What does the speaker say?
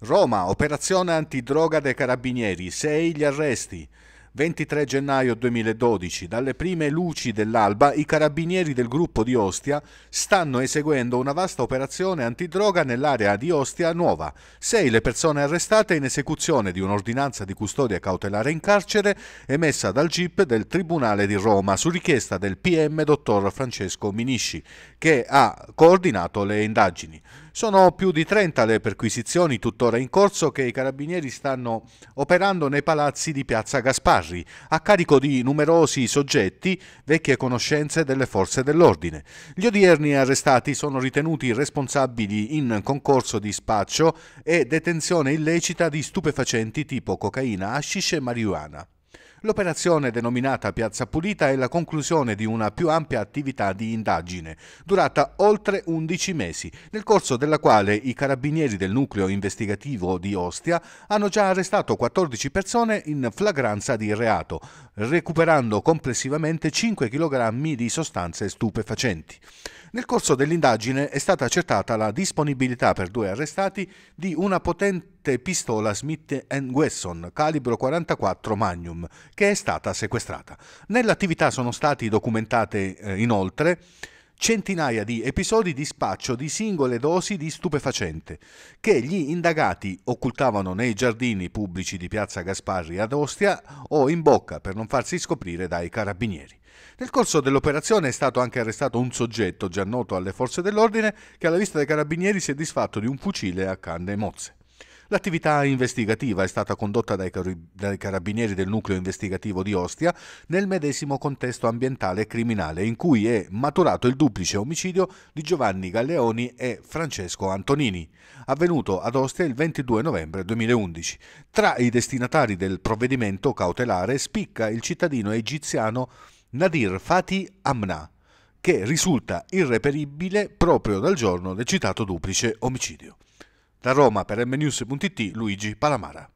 Roma, operazione antidroga dei carabinieri, 6 gli arresti. 23 gennaio 2012, dalle prime luci dell'alba, i carabinieri del gruppo di Ostia stanno eseguendo una vasta operazione antidroga nell'area di Ostia Nuova. Sei le persone arrestate in esecuzione di un'ordinanza di custodia cautelare in carcere emessa dal GIP del Tribunale di Roma su richiesta del PM dottor Francesco Minisci, che ha coordinato le indagini. Sono più di 30 le perquisizioni tuttora in corso che i carabinieri stanno operando nei palazzi di Piazza Gasparri, a carico di numerosi soggetti, vecchie conoscenze delle forze dell'ordine. Gli odierni arrestati sono ritenuti responsabili in concorso di spaccio e detenzione illecita di stupefacenti tipo cocaina, hashish e marijuana. L'operazione denominata Piazza Pulita è la conclusione di una più ampia attività di indagine, durata oltre 11 mesi, nel corso della quale i carabinieri del nucleo investigativo di Ostia hanno già arrestato 14 persone in flagranza di reato, recuperando complessivamente 5 kg di sostanze stupefacenti. Nel corso dell'indagine è stata accertata la disponibilità per due arrestati di una potente recente pistola Smith Wesson calibro 44 Magnum che è stata sequestrata. Nell'attività sono stati documentate eh, inoltre centinaia di episodi di spaccio di singole dosi di stupefacente che gli indagati occultavano nei giardini pubblici di Piazza Gasparri ad Ostia o in bocca per non farsi scoprire dai carabinieri. Nel corso dell'operazione è stato anche arrestato un soggetto già noto alle forze dell'ordine che alla vista dei carabinieri si è disfatto di un fucile a canne e mozze. L'attività investigativa è stata condotta dai, carib- dai, carabinieri del nucleo investigativo di Ostia nel medesimo contesto ambientale e criminale in cui è maturato il duplice omicidio di Giovanni Galleoni e Francesco Antonini, avvenuto ad Ostia il 22 novembre 2011. Tra i destinatari del provvedimento cautelare spicca il cittadino egiziano Nadir Fatih Amna, che risulta irreperibile proprio dal giorno del citato duplice omicidio. Da Roma per mnews.it Luigi Palamara.